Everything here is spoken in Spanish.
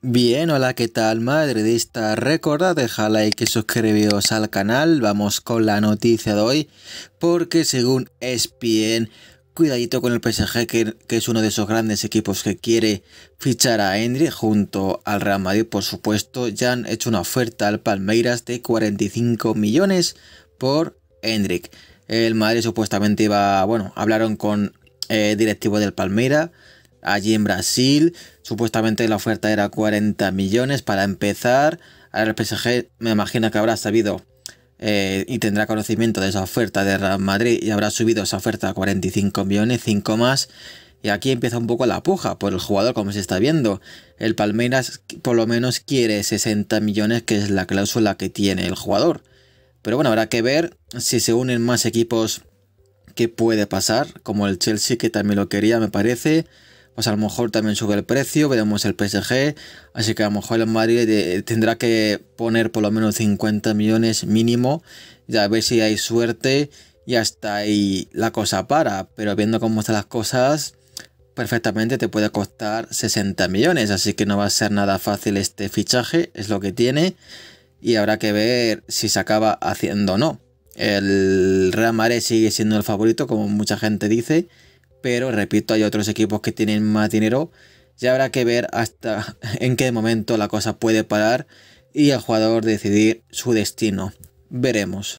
Bien, hola, ¿qué tal madridista? Recordad dejar like y suscribiros al canal. Vamos con la noticia de hoy, porque según ESPN, cuidadito con el PSG, que, es uno de esos grandes equipos que quiere fichar a Henry junto al Real Madrid, por supuesto. Ya han hecho una oferta al Palmeiras de 45 millones por Hendrik. El Madrid supuestamente iba, bueno, hablaron con el eh, directivo del Palmeiras allí en Brasil. Supuestamente la oferta era 40 millones para empezar. Ahora el PSG me imagino que habrá sabido eh, y tendrá conocimiento de esa oferta de Real Madrid y habrá subido esa oferta a 45 millones, 5 más. Y aquí empieza un poco la puja por el jugador, como se está viendo. El Palmeiras por lo menos quiere 60 millones, que es la cláusula que tiene el jugador. Pero bueno, habrá que ver si se unen más equipos que puede pasar, como el Chelsea, que también lo quería, me parece pues a lo mejor también sube el precio, veremos el PSG, así que a lo mejor el Madrid eh, tendrá que poner por lo menos 50 millones mínimo, ya a ver si hay suerte y hasta ahí la cosa para, pero viendo cómo están las cosas, perfectamente te puede costar 60 millones, así que no va a ser nada fácil este fichaje, es lo que tiene, y habrá que ver si se acaba haciendo o no. El Real Madrid sigue siendo el favorito, como mucha gente dice, pero repito, hay otros equipos que tienen más dinero. Ya habrá que ver hasta en qué momento la cosa puede parar y el jugador decidir su destino. Veremos.